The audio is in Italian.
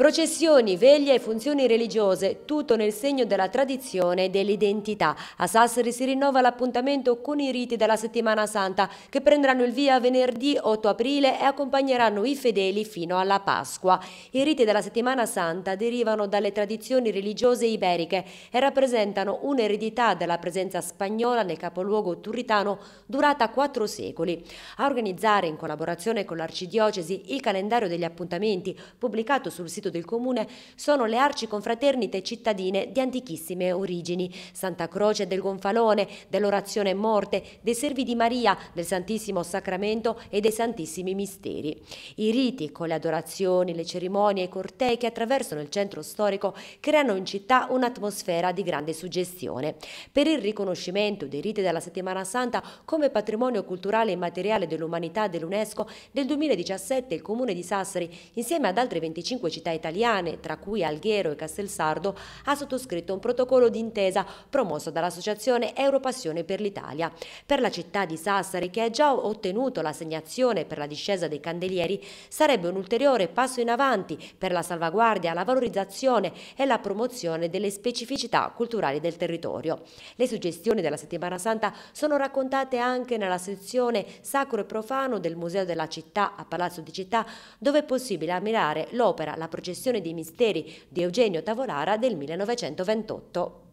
Processioni, veglie e funzioni religiose, tutto nel segno della tradizione e dell'identità. A Sassari si rinnova l'appuntamento con i riti della settimana santa che prenderanno il via venerdì 8 aprile e accompagneranno i fedeli fino alla Pasqua. I riti della settimana santa derivano dalle tradizioni religiose iberiche e rappresentano un'eredità della presenza spagnola nel capoluogo turritano durata quattro secoli. A organizzare in collaborazione con l'Arcidiocesi il calendario degli appuntamenti pubblicato sul sito statuto del comune sono le arciconfraternite cittadine di antichissime origini, Santa Croce del Gonfalone, dell'Orazione Morte, dei Servi di Maria, del Santissimo Sacramento e dei Santissimi Misteri. I riti, con le adorazioni, le cerimonie e i cortei che attraversano il centro storico creano in città un'atmosfera di grande suggestione. Per il riconoscimento dei riti della Settimana Santa come patrimonio culturale e materiale dell'umanità dell'UNESCO, nel 2017 il comune di Sassari, insieme ad altre 25 città italiane, italiane, tra cui Alghero e Castelsardo, ha sottoscritto un protocollo d'intesa promosso dall'Associazione Europassione per l'Italia. Per la città di Sassari, che ha già ottenuto l'assegnazione per la discesa dei candelieri, sarebbe un ulteriore passo in avanti per la salvaguardia, la valorizzazione e la promozione delle specificità culturali del territorio. Le suggestioni della Settimana Santa sono raccontate anche nella sezione Sacro e Profano del Museo della Città a Palazzo di Città, dove è possibile ammirare l'opera, la progettazione gestione dei misteri di Eugenio Tavolara del 1928.